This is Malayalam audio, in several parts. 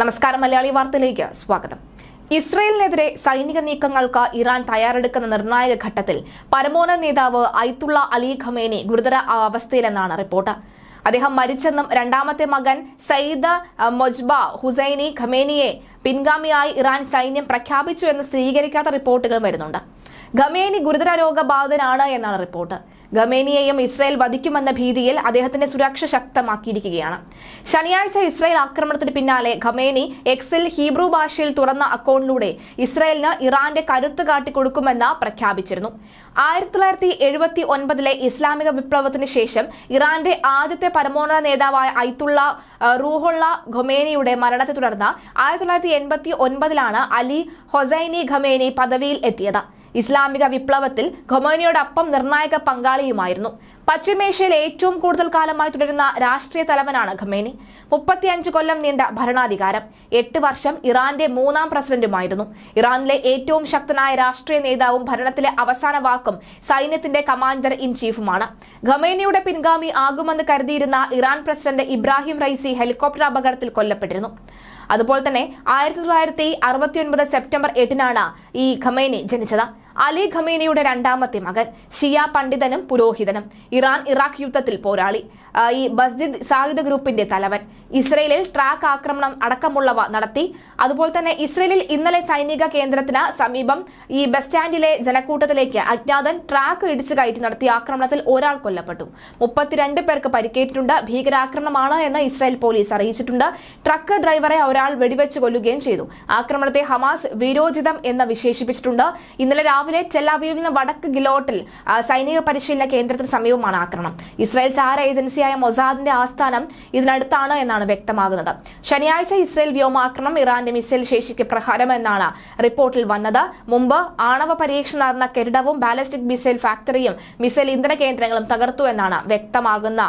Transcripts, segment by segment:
നമസ്കാരം മലയാളി വാർത്തയിലേക്ക് സ്വാഗതം ഇസ്രയേലിനെതിരെ സൈനിക നീക്കങ്ങൾക്ക് ഇറാൻ തയ്യാറെടുക്കുന്ന നിർണായക ഘട്ടത്തിൽ പരമോന നേതാവ് ഐത്തുള്ള അലി ഖമേനി ഗുരുതര അവസ്ഥയിലെന്നാണ് റിപ്പോർട്ട് അദ്ദേഹം മരിച്ചെന്നും രണ്ടാമത്തെ മകൻ സയ്യിദ് മൊജ്ബ ഹുസൈനി ഖമേനിയെ പിൻഗാമിയായി ഇറാൻ സൈന്യം പ്രഖ്യാപിച്ചു എന്ന് സ്ഥിരീകരിക്കാത്ത റിപ്പോർട്ടുകൾ വരുന്നുണ്ട് ഖമേനി ഗുരുതര രോഗബാധിതനാണ് എന്നാണ് റിപ്പോർട്ട് ഗമേനിയെയും ഇസ്രായേൽ വധിക്കുമെന്ന ഭീതിയിൽ അദ്ദേഹത്തിന്റെ സുരക്ഷ ശക്തമാക്കിയിരിക്കുകയാണ് ശനിയാഴ്ച ഇസ്രായേൽ ആക്രമണത്തിന് പിന്നാലെ ഖമേനി എക്സിൽ ഹീബ്രു ഭാഷയിൽ തുറന്ന അക്കൌണ്ടിലൂടെ ഇസ്രായേലിന് ഇറാന്റെ കരുത്ത് കാട്ടിക്കൊടുക്കുമെന്ന് പ്രഖ്യാപിച്ചിരുന്നു ആയിരത്തി തൊള്ളായിരത്തി എഴുപത്തി ഒൻപതിലെ ഇസ്ലാമിക വിപ്ലവത്തിന് ശേഷം ഇറാന്റെ ആദ്യത്തെ പരമോന്നത നേതാവായ ഐത്തുള്ള റൂഹുള്ള ഖൊമേനിയുടെ മരണത്തെ തുടർന്ന് ആയിരത്തി തൊള്ളായിരത്തി എൺപത്തി ഒൻപതിലാണ് അലി ഹൊസൈനി ഖമേനി പദവിയിൽ എത്തിയത് ഇസ്ലാമിക വിപ്ലവത്തിൽ ഖൊമോനിയോടൊപ്പം നിർണായക പങ്കാളിയുമായിരുന്നു പശ്ചിമേഷ്യയിൽ ഏറ്റവും കൂടുതൽ കാലമായി തുടരുന്ന രാഷ്ട്രീയ തലവനാണ് ഖമേനി മുപ്പത്തിയഞ്ച് കൊല്ലം നീണ്ട ഭരണാധികാരം എട്ട് വർഷം ഇറാന്റെ മൂന്നാം പ്രസിഡന്റുമായിരുന്നു ഇറാനിലെ ഏറ്റവും ശക്തനായ രാഷ്ട്രീയ നേതാവും ഭരണത്തിലെ അവസാന വാക്കും സൈന്യത്തിന്റെ കമാൻഡർ ഇൻ ചീഫുമാണ് ഖമേനിയുടെ പിൻഗാമി ആകുമെന്ന് കരുതിയിരുന്ന Iran president Ibrahim Raisi helicopter അപകടത്തിൽ കൊല്ലപ്പെട്ടിരുന്നു അതുപോലെ തന്നെ ആയിരത്തി തൊള്ളായിരത്തി അറുപത്തിയൊൻപത് സെപ്റ്റംബർ എട്ടിനാണ് ഈ ഖമേനി ജനിച്ചത് അലി ഖമീനിയുടെ രണ്ടാമത്തെ മകൻ ഷിയ പണ്ഡിതനും പുരോഹിതനും ഇറാൻ ഇറാഖ് യുദ്ധത്തിൽ പോരാളി ഈ ബസ്ജിദ് സായുധ ഗ്രൂപ്പിന്റെ തലവൻ ഇസ്രയേലിൽ ട്രാക്ക് ആക്രമണം അടക്കമുള്ളവ നടത്തി അതുപോലെ തന്നെ ഇസ്രയേലിൽ ഇന്നലെ സൈനിക കേന്ദ്രത്തിന് സമീപം ഈ ബസ് സ്റ്റാൻഡിലെ ജനക്കൂട്ടത്തിലേക്ക് അജ്ഞാതൻ ട്രാക്ക് ഇടിച്ചു കയറ്റി നടത്തിയ ആക്രമണത്തിൽ ഒരാൾ കൊല്ലപ്പെട്ടു മുപ്പത്തിരണ്ട് പേർക്ക് പരിക്കേറ്റിട്ടുണ്ട് ഭീകരാക്രമണമാണ് എന്ന് ഇസ്രായേൽ പോലീസ് അറിയിച്ചിട്ടുണ്ട് ട്രക്ക് ഡ്രൈവറെ ഒരാൾ വെടിവെച്ച് കൊല്ലുകയും ചെയ്തു ആക്രമണത്തെ ഹമാസ് വിരോചിതം എന്ന് വിശേഷിപ്പിച്ചിട്ടുണ്ട് ഇന്നലെ രാവിലെ രാവിലെ ടെലാവീവിന് വടക്ക് ഗിലോട്ടിൽ സൈനിക പരിശീലന കേന്ദ്രത്തിന് സമീപമാണ് ആക്രമണം ഇസ്രായേൽ ചാര ഏജൻസിയായ മൊസാദിന്റെ ആസ്ഥാനം ഇതിനടുത്താണ് എന്നാണ് വ്യക്തമാകുന്നത് ശനിയാഴ്ച ഇസ്രായേൽ വ്യോമാക്രമണം ഇറാന്റെ മിസൈൽ ശേഷിക്ക് പ്രഹാരമെന്നാണ് റിപ്പോർട്ടിൽ വന്നത് മുമ്പ് ആണവ പരീക്ഷ നടന്ന കെരിടവും ബാലിസ്റ്റിക് മിസൈൽ ഫാക്ടറിയും മിസൈൽ ഇന്ധന കേന്ദ്രങ്ങളും തകർത്തു എന്നാണ് വ്യക്തമാകുന്ന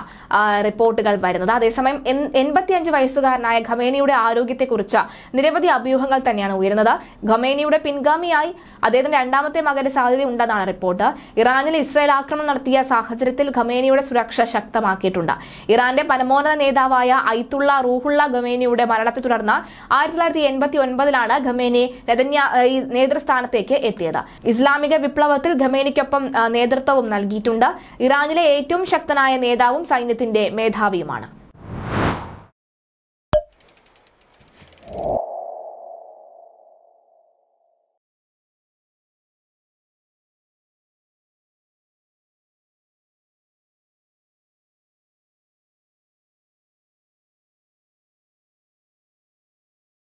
റിപ്പോർട്ടുകൾ വരുന്നത് അതേസമയം എൺപത്തിയഞ്ച് വയസ്സുകാരനായ ഖമേനിയുടെ ആരോഗ്യത്തെക്കുറിച്ച് നിരവധി അഭ്യൂഹങ്ങൾ തന്നെയാണ് ഉയരുന്നത് ഖമേനിയുടെ പിൻഗാമിയായി അദ്ദേഹത്തിന്റെ രണ്ടാമത്തെ പ്രത്യക്ഷമാകാൻ സാധ്യതയുണ്ടെന്നാണ് റിപ്പോർട്ട് ഇറാനിൽ ഇസ്രായേൽ ആക്രമണം നടത്തിയ സാഹചര്യത്തിൽ ഖമേനിയുടെ സുരക്ഷ ശക്തമാക്കിയിട്ടുണ്ട് ഇറാന്റെ പരമോന്നത നേതാവായ ഐത്തുള്ള റൂഹുള്ള ഖമേനിയുടെ മരണത്തെ തുടർന്ന് ആയിരത്തി തൊള്ളായിരത്തി എൺപത്തി ഒൻപതിലാണ് ഖമേനി നേതൃസ്ഥാനത്തേക്ക് എത്തിയത് ഇസ്ലാമിക വിപ്ലവത്തിൽ ഖമേനിക്കൊപ്പം നേതൃത്വവും നൽകിയിട്ടുണ്ട് ഇറാനിലെ ഏറ്റവും ശക്തനായ നേതാവും സൈന്യത്തിന്റെ മേധാവിയുമാണ്